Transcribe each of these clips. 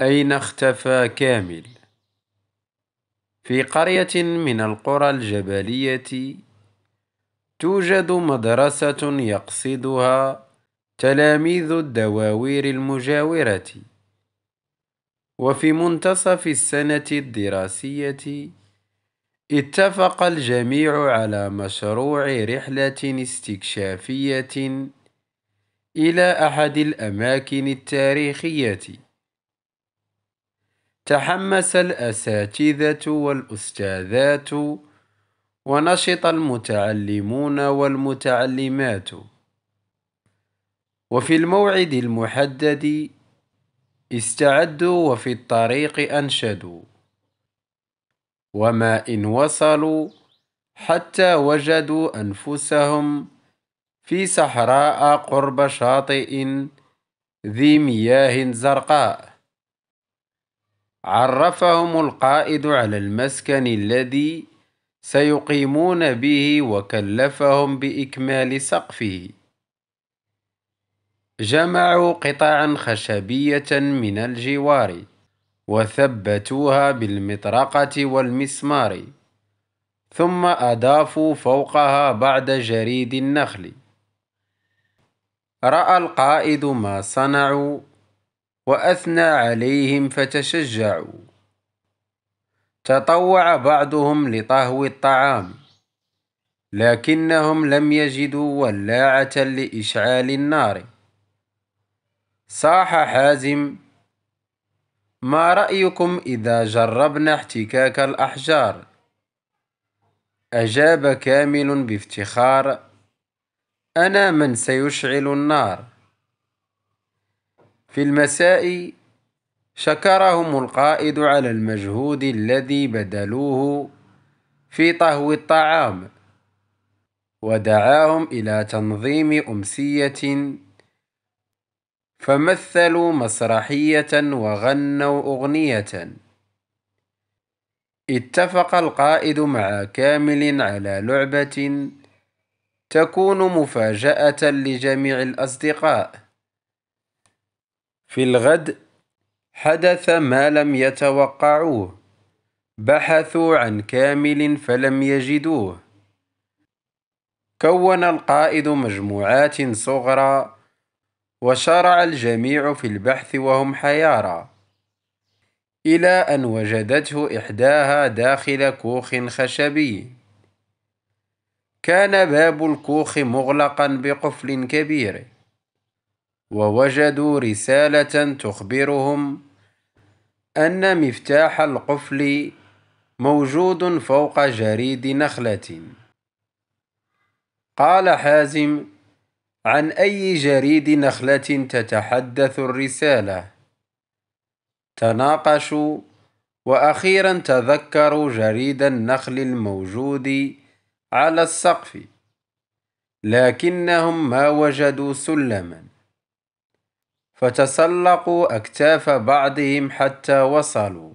أين اختفى كامل؟ في قرية من القرى الجبلية توجد مدرسة يقصدها تلاميذ الدواوير المجاورة وفي منتصف السنة الدراسية اتفق الجميع على مشروع رحلة استكشافية إلى أحد الأماكن التاريخية تحمس الأساتذة والأستاذات ونشط المتعلمون والمتعلمات وفي الموعد المحدد استعدوا وفي الطريق أنشدوا وما إن وصلوا حتى وجدوا أنفسهم في صحراء قرب شاطئ ذي مياه زرقاء عرفهم القائد على المسكن الذي سيقيمون به وكلفهم بإكمال سقفه جمعوا قطعا خشبية من الجوار وثبتوها بالمطرقة والمسمار ثم أضافوا فوقها بعد جريد النخل رأى القائد ما صنعوا وأثنى عليهم فتشجعوا تطوع بعضهم لطهو الطعام لكنهم لم يجدوا ولاعة لإشعال النار صاح حازم ما رأيكم إذا جربنا احتكاك الأحجار؟ أجاب كامل بافتخار أنا من سيشعل النار في المساء شكرهم القائد على المجهود الذي بدلوه في طهو الطعام ودعاهم إلى تنظيم أمسية فمثلوا مسرحية وغنوا أغنية اتفق القائد مع كامل على لعبة تكون مفاجأة لجميع الأصدقاء في الغد حدث ما لم يتوقعوه بحثوا عن كامل فلم يجدوه كون القائد مجموعات صغرى وشرع الجميع في البحث وهم حيارى الى ان وجدته احداها داخل كوخ خشبي كان باب الكوخ مغلقا بقفل كبير ووجدوا رسالة تخبرهم أن مفتاح القفل موجود فوق جريد نخلة قال حازم عن أي جريد نخلة تتحدث الرسالة تناقشوا وأخيرا تذكروا جريد النخل الموجود على السقف لكنهم ما وجدوا سلماً فتسلقوا أكتاف بعضهم حتى وصلوا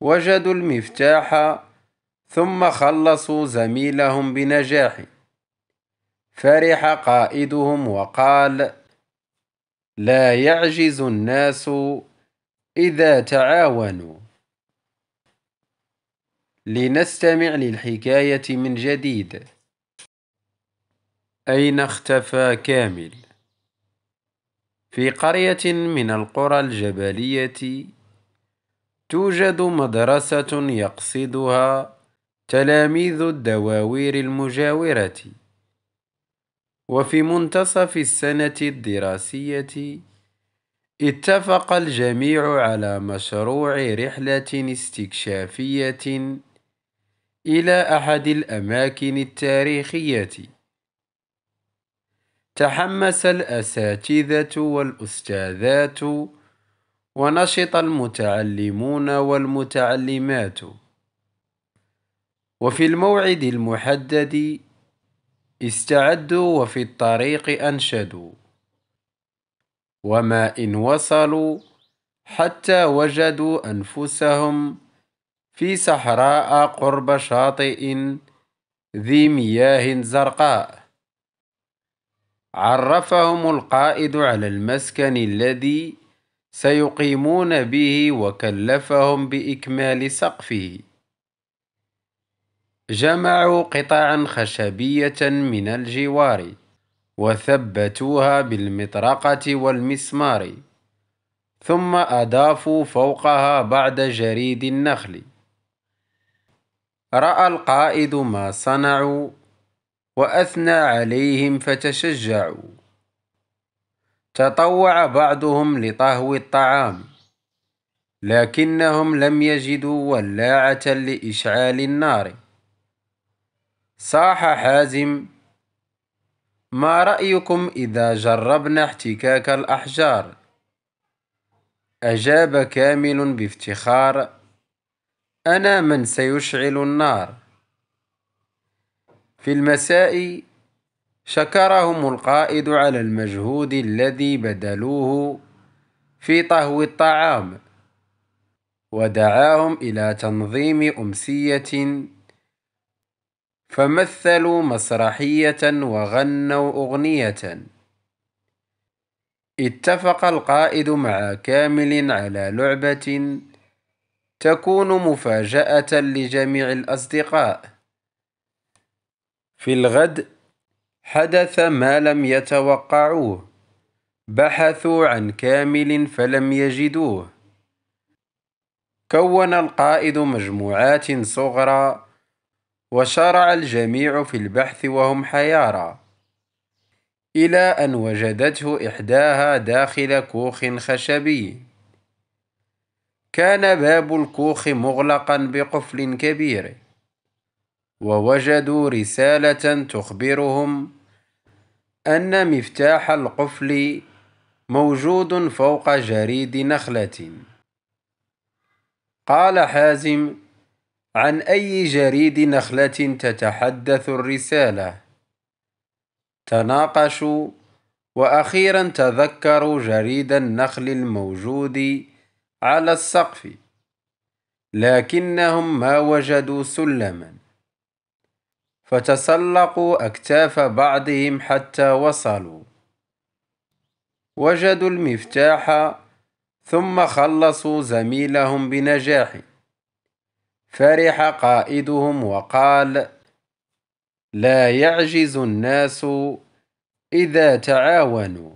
وجدوا المفتاح ثم خلصوا زميلهم بنجاح فرح قائدهم وقال لا يعجز الناس إذا تعاونوا لنستمع للحكاية من جديد أين اختفى كامل؟ في قرية من القرى الجبلية توجد مدرسة يقصدها تلاميذ الدواوير المجاورة وفي منتصف السنة الدراسية اتفق الجميع على مشروع رحلة استكشافية إلى أحد الأماكن التاريخية تحمس الأساتذة والأستاذات ونشط المتعلمون والمتعلمات وفي الموعد المحدد استعدوا وفي الطريق أنشدوا وما إن وصلوا حتى وجدوا أنفسهم في صحراء قرب شاطئ ذي مياه زرقاء عرفهم القائد على المسكن الذي سيقيمون به وكلفهم بإكمال سقفه جمعوا قطعا خشبية من الجوار وثبتوها بالمطرقة والمسمار ثم أضافوا فوقها بعد جريد النخل رأى القائد ما صنعوا وأثنى عليهم فتشجعوا تطوع بعضهم لطهو الطعام لكنهم لم يجدوا ولاعة لإشعال النار صاح حازم ما رأيكم إذا جربنا احتكاك الأحجار؟ أجاب كامل بافتخار أنا من سيشعل النار في المساء شكرهم القائد على المجهود الذي بدلوه في طهو الطعام ودعاهم إلى تنظيم أمسية فمثلوا مسرحية وغنوا أغنية اتفق القائد مع كامل على لعبة تكون مفاجأة لجميع الأصدقاء في الغد حدث ما لم يتوقعوه بحثوا عن كامل فلم يجدوه كون القائد مجموعات صغرى وشرع الجميع في البحث وهم حيارى إلى أن وجدته إحداها داخل كوخ خشبي كان باب الكوخ مغلقا بقفل كبير ووجدوا رسالة تخبرهم أن مفتاح القفل موجود فوق جريد نخلة قال حازم عن أي جريد نخلة تتحدث الرسالة تناقشوا وأخيرا تذكروا جريد النخل الموجود على السقف لكنهم ما وجدوا سلما فتسلقوا أكتاف بعضهم حتى وصلوا وجدوا المفتاح ثم خلصوا زميلهم بنجاح فرح قائدهم وقال لا يعجز الناس إذا تعاونوا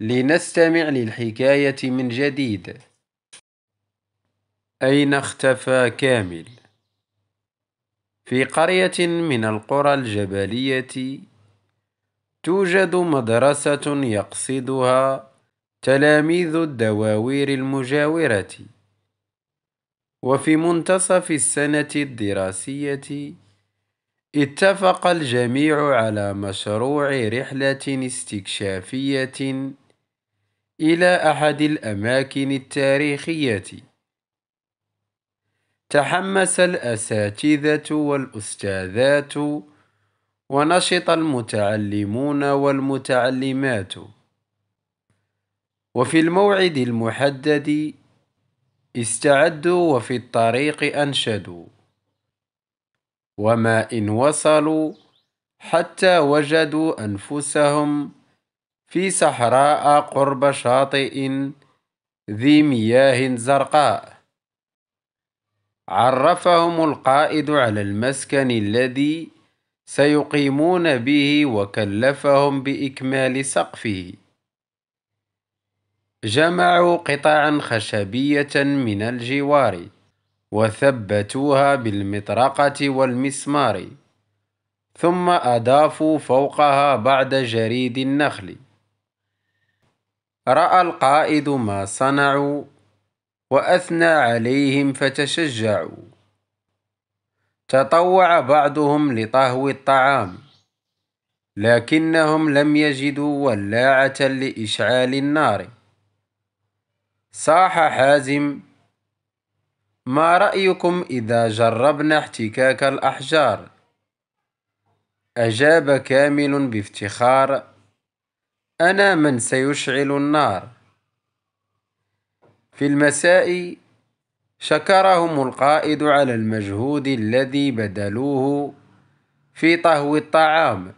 لنستمع للحكاية من جديد أين اختفى كامل؟ في قرية من القرى الجبلية توجد مدرسة يقصدها تلاميذ الدواوير المجاورة وفي منتصف السنة الدراسية اتفق الجميع على مشروع رحلة استكشافية إلى أحد الأماكن التاريخية تحمس الأساتذة والأستاذات ونشط المتعلمون والمتعلمات وفي الموعد المحدد استعدوا وفي الطريق أنشدوا وما إن وصلوا حتى وجدوا أنفسهم في صحراء قرب شاطئ ذي مياه زرقاء عرفهم القائد على المسكن الذي سيقيمون به وكلفهم بإكمال سقفه جمعوا قطعا خشبية من الجوار وثبتوها بالمطرقة والمسمار ثم أضافوا فوقها بعد جريد النخل رأى القائد ما صنعوا وأثنى عليهم فتشجعوا تطوع بعضهم لطهو الطعام لكنهم لم يجدوا ولاعة لإشعال النار صاح حازم ما رأيكم إذا جربنا احتكاك الأحجار؟ أجاب كامل بافتخار أنا من سيشعل النار في المساء شكرهم القائد على المجهود الذي بدلوه في طهو الطعام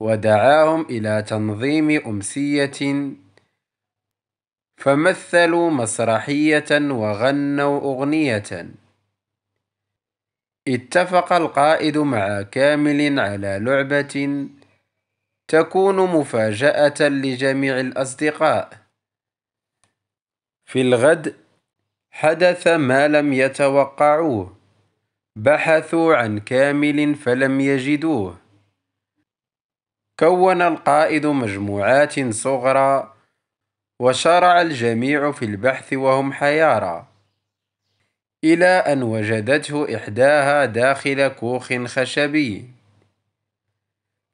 ودعاهم إلى تنظيم أمسية فمثلوا مسرحية وغنوا أغنية اتفق القائد مع كامل على لعبة تكون مفاجأة لجميع الأصدقاء في الغد حدث ما لم يتوقعوه بحثوا عن كامل فلم يجدوه كون القائد مجموعات صغرى وشرع الجميع في البحث وهم حيارى الى ان وجدته احداها داخل كوخ خشبي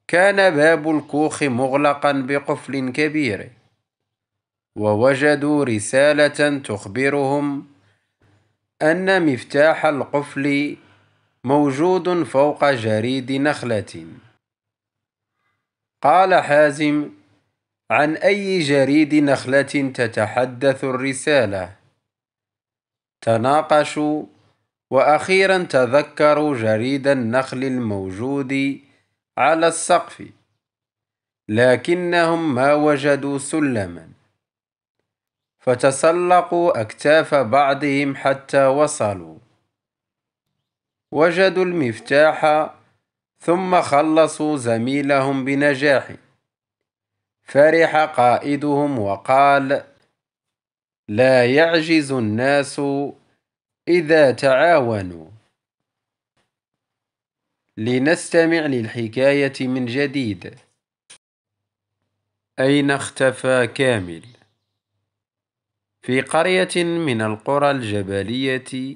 كان باب الكوخ مغلقا بقفل كبير ووجدوا رسالة تخبرهم أن مفتاح القفل موجود فوق جريد نخلة قال حازم عن أي جريد نخلة تتحدث الرسالة تناقشوا وأخيرا تذكروا جريد النخل الموجود على السقف لكنهم ما وجدوا سلماً فتسلقوا أكتاف بعضهم حتى وصلوا وجدوا المفتاح ثم خلصوا زميلهم بنجاح فرح قائدهم وقال لا يعجز الناس إذا تعاونوا لنستمع للحكاية من جديد أين اختفى كامل؟ في قرية من القرى الجبلية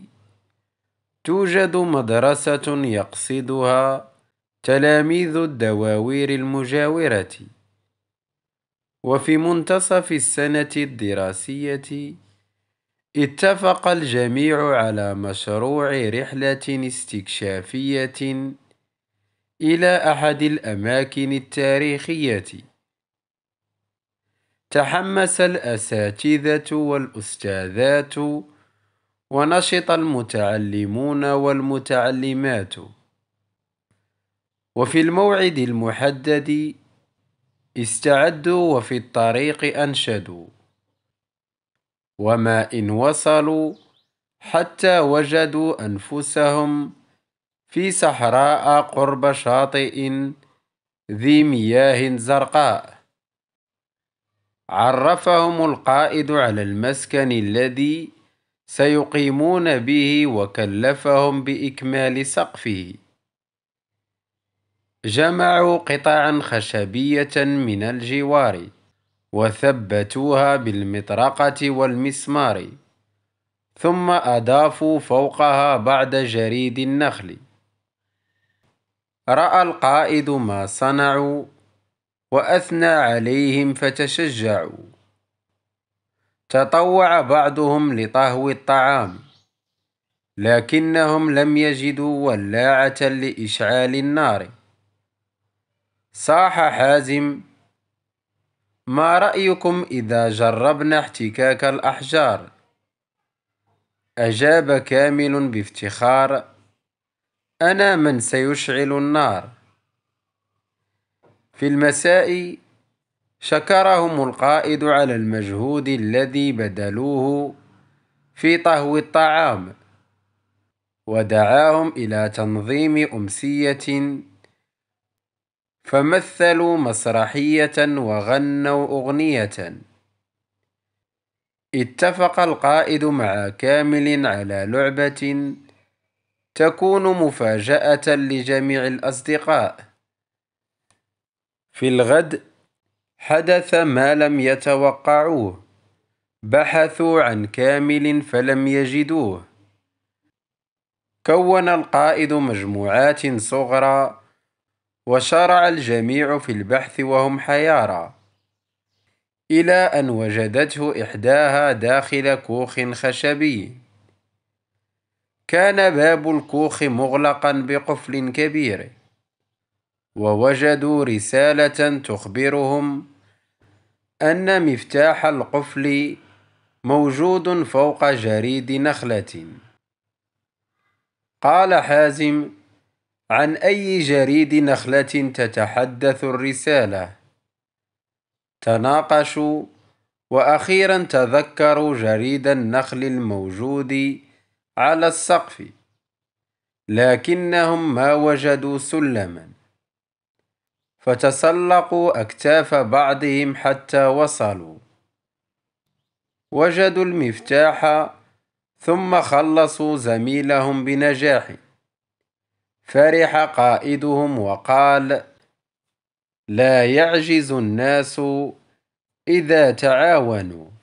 توجد مدرسة يقصدها تلاميذ الدواوير المجاورة وفي منتصف السنة الدراسية اتفق الجميع على مشروع رحلة استكشافية إلى أحد الأماكن التاريخية تحمس الأساتذة والأستاذات ونشط المتعلمون والمتعلمات وفي الموعد المحدد استعدوا وفي الطريق أنشدوا وما إن وصلوا حتى وجدوا أنفسهم في صحراء قرب شاطئ ذي مياه زرقاء عرفهم القائد على المسكن الذي سيقيمون به وكلفهم بإكمال سقفه جمعوا قطعا خشبية من الجوار وثبتوها بالمطرقة والمسمار ثم أضافوا فوقها بعد جريد النخل رأى القائد ما صنعوا وأثنى عليهم فتشجعوا تطوع بعضهم لطهو الطعام لكنهم لم يجدوا ولاعة لإشعال النار صاح حازم ما رأيكم إذا جربنا احتكاك الأحجار؟ أجاب كامل بافتخار أنا من سيشعل النار في المساء شكرهم القائد على المجهود الذي بدلوه في طهو الطعام ودعاهم إلى تنظيم أمسية فمثلوا مسرحية وغنوا أغنية اتفق القائد مع كامل على لعبة تكون مفاجأة لجميع الأصدقاء في الغد حدث ما لم يتوقعوه بحثوا عن كامل فلم يجدوه كون القائد مجموعات صغرى وشرع الجميع في البحث وهم حيارى إلى أن وجدته إحداها داخل كوخ خشبي كان باب الكوخ مغلقا بقفل كبير ووجدوا رسالة تخبرهم أن مفتاح القفل موجود فوق جريد نخلة قال حازم عن أي جريد نخلة تتحدث الرسالة تناقشوا وأخيرا تذكروا جريد النخل الموجود على السقف لكنهم ما وجدوا سلما فتسلقوا أكتاف بعضهم حتى وصلوا وجدوا المفتاح ثم خلصوا زميلهم بنجاح فرح قائدهم وقال لا يعجز الناس إذا تعاونوا